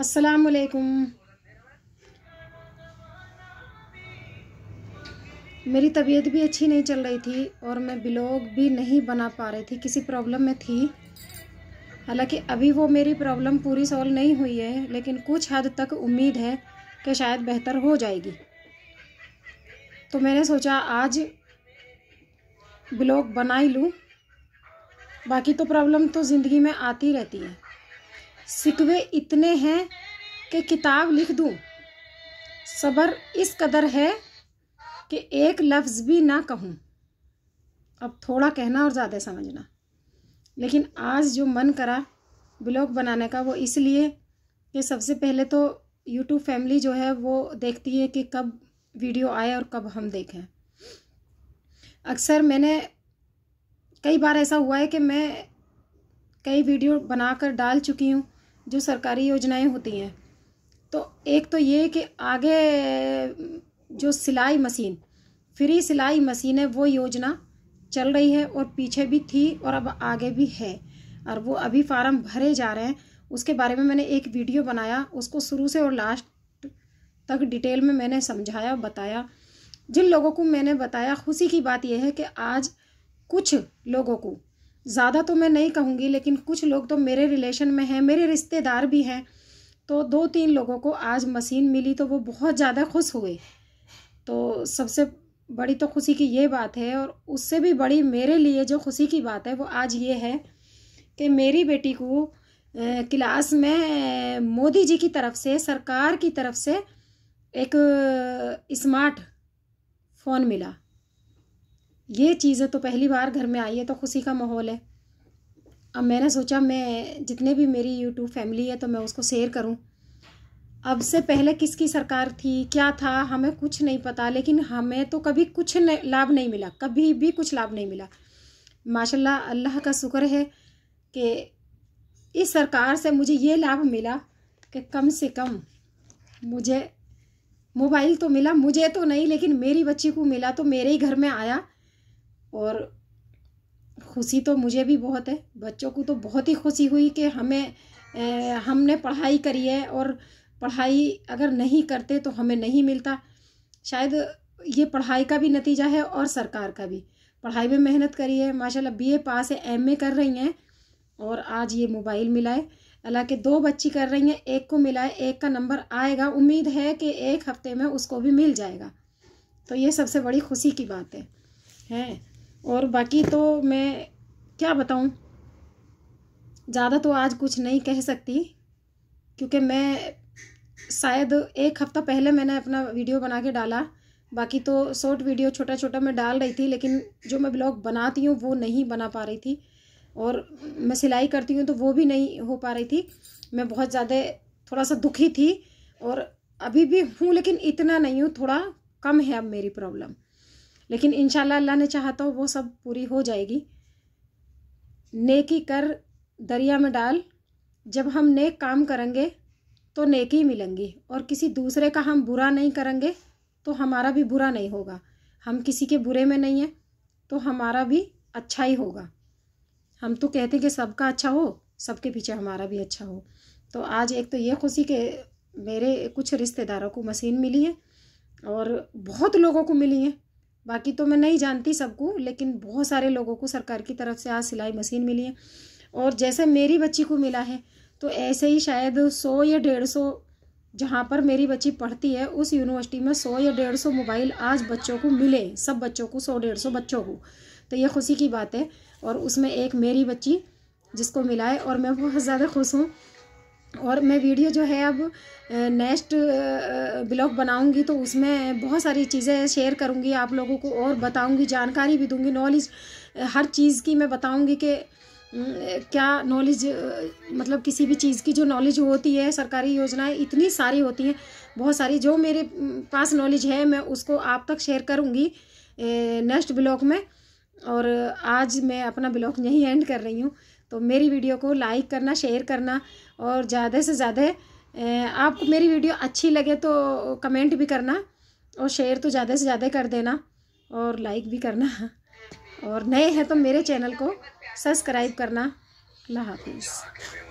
अस्सलाम मेरी तबीयत भी अच्छी नहीं चल रही थी और मैं ब्लॉग भी नहीं बना पा रही थी किसी प्रॉब्लम में थी हालांकि अभी वो मेरी प्रॉब्लम पूरी सॉल्व नहीं हुई है लेकिन कुछ हद तक उम्मीद है कि शायद बेहतर हो जाएगी तो मैंने सोचा आज ब्लॉग बना ही लूँ बाकी तो प्रॉब्लम तो ज़िंदगी में आती रहती है सिकवे इतने हैं कि किताब लिख दूं सब्र इस कदर है कि एक लफ्ज़ भी ना कहूँ अब थोड़ा कहना और ज़्यादा समझना लेकिन आज जो मन करा ब्लॉग बनाने का वो इसलिए कि सबसे पहले तो YouTube फैमिली जो है वो देखती है कि कब वीडियो आए और कब हम देखें अक्सर मैंने कई बार ऐसा हुआ है कि मैं कई वीडियो बनाकर डाल चुकी हूँ जो सरकारी योजनाएं होती हैं तो एक तो ये कि आगे जो सिलाई मशीन फ्री सिलाई मशीनें वो योजना चल रही है और पीछे भी थी और अब आगे भी है और वो अभी फार्म भरे जा रहे हैं उसके बारे में मैंने एक वीडियो बनाया उसको शुरू से और लास्ट तक डिटेल में मैंने समझाया बताया जिन लोगों को मैंने बताया खुशी की बात यह है कि आज कुछ लोगों को ज़्यादा तो मैं नहीं कहूँगी लेकिन कुछ लोग तो मेरे रिलेशन में हैं मेरे रिश्तेदार भी हैं तो दो तीन लोगों को आज मशीन मिली तो वो बहुत ज़्यादा खुश हुए तो सबसे बड़ी तो खुशी की ये बात है और उससे भी बड़ी मेरे लिए जो खुशी की बात है वो आज ये है कि मेरी बेटी को क्लास में मोदी जी की तरफ से सरकार की तरफ से एक स्मार्ट फ़ोन मिला ये चीज़ें तो पहली बार घर में आई है तो खुशी का माहौल है अब मैंने सोचा मैं जितने भी मेरी यूट्यूब फैमिली है तो मैं उसको शेयर करूं अब से पहले किसकी सरकार थी क्या था हमें कुछ नहीं पता लेकिन हमें तो कभी कुछ लाभ नहीं मिला कभी भी कुछ लाभ नहीं मिला माशाल्लाह अल्लाह का शुक्र है कि इस सरकार से मुझे ये लाभ मिला कि कम से कम मुझे मोबाइल तो मिला मुझे तो नहीं लेकिन मेरी बच्ची को मिला तो मेरे ही घर में आया और खुशी तो मुझे भी बहुत है बच्चों को तो बहुत ही खुशी हुई कि हमें ए, हमने पढ़ाई करी है और पढ़ाई अगर नहीं करते तो हमें नहीं मिलता शायद ये पढ़ाई का भी नतीजा है और सरकार का भी पढ़ाई में मेहनत करी है माशाल्लाह बीए पास है एमए कर रही हैं और आज ये मोबाइल मिला है हालांकि दो बच्ची कर रही हैं एक को मिला है एक का नंबर आएगा उम्मीद है कि एक हफ्ते में उसको भी मिल जाएगा तो ये सबसे बड़ी खुशी की बात है हैं और बाकी तो मैं क्या बताऊँ ज़्यादा तो आज कुछ नहीं कह सकती क्योंकि मैं शायद एक हफ़्ता पहले मैंने अपना वीडियो बना के डाला बाकी तो शॉर्ट वीडियो छोटा छोटा मैं डाल रही थी लेकिन जो मैं ब्लॉग बनाती हूँ वो नहीं बना पा रही थी और मैं सिलाई करती हूँ तो वो भी नहीं हो पा रही थी मैं बहुत ज़्यादा थोड़ा सा दुखी थी और अभी भी हूँ लेकिन इतना नहीं हूँ थोड़ा कम है अब मेरी प्रॉब्लम लेकिन इन अल्लाह ने चाहा तो वो सब पूरी हो जाएगी नेकी कर दरिया में डाल जब हम नेक काम करेंगे तो नेकी मिलेंगी और किसी दूसरे का हम बुरा नहीं करेंगे तो हमारा भी बुरा नहीं होगा हम किसी के बुरे में नहीं हैं तो हमारा भी अच्छा ही होगा हम तो कहते हैं कि सबका अच्छा हो सबके पीछे हमारा भी अच्छा हो तो आज एक तो ये खुशी कि मेरे कुछ रिश्तेदारों को मशीन मिली है और बहुत लोगों को मिली है बाकी तो मैं नहीं जानती सबको लेकिन बहुत सारे लोगों को सरकार की तरफ से आज सिलाई मशीन मिली है और जैसे मेरी बच्ची को मिला है तो ऐसे ही शायद सौ या डेढ़ सौ जहाँ पर मेरी बच्ची पढ़ती है उस यूनिवर्सिटी में सौ या डेढ़ सौ मोबाइल आज बच्चों को मिले सब बच्चों को सौ डेढ़ सौ बच्चों को तो ये खुशी की बात है और उसमें एक मेरी बच्ची जिसको मिला है और मैं बहुत ज़्यादा खुश हूँ और मैं वीडियो जो है अब नेक्स्ट ब्लॉग बनाऊंगी तो उसमें बहुत सारी चीज़ें शेयर करूंगी आप लोगों को और बताऊंगी जानकारी भी दूंगी नॉलेज हर चीज़ की मैं बताऊंगी कि क्या नॉलेज मतलब किसी भी चीज़ की जो नॉलेज होती है सरकारी योजनाएं इतनी सारी होती हैं बहुत सारी जो मेरे पास नॉलेज है मैं उसको आप तक शेयर करूँगी नेक्स्ट ब्लॉग में और आज मैं अपना ब्लॉग यहीं एंड कर रही हूँ तो मेरी वीडियो को लाइक करना शेयर करना और ज़्यादा से ज़्यादा आपको मेरी वीडियो अच्छी लगे तो कमेंट भी करना और शेयर तो ज़्यादा से ज़्यादा कर देना और लाइक भी करना और नए हैं तो मेरे चैनल को सब्सक्राइब करना अल्लाह हाफिज़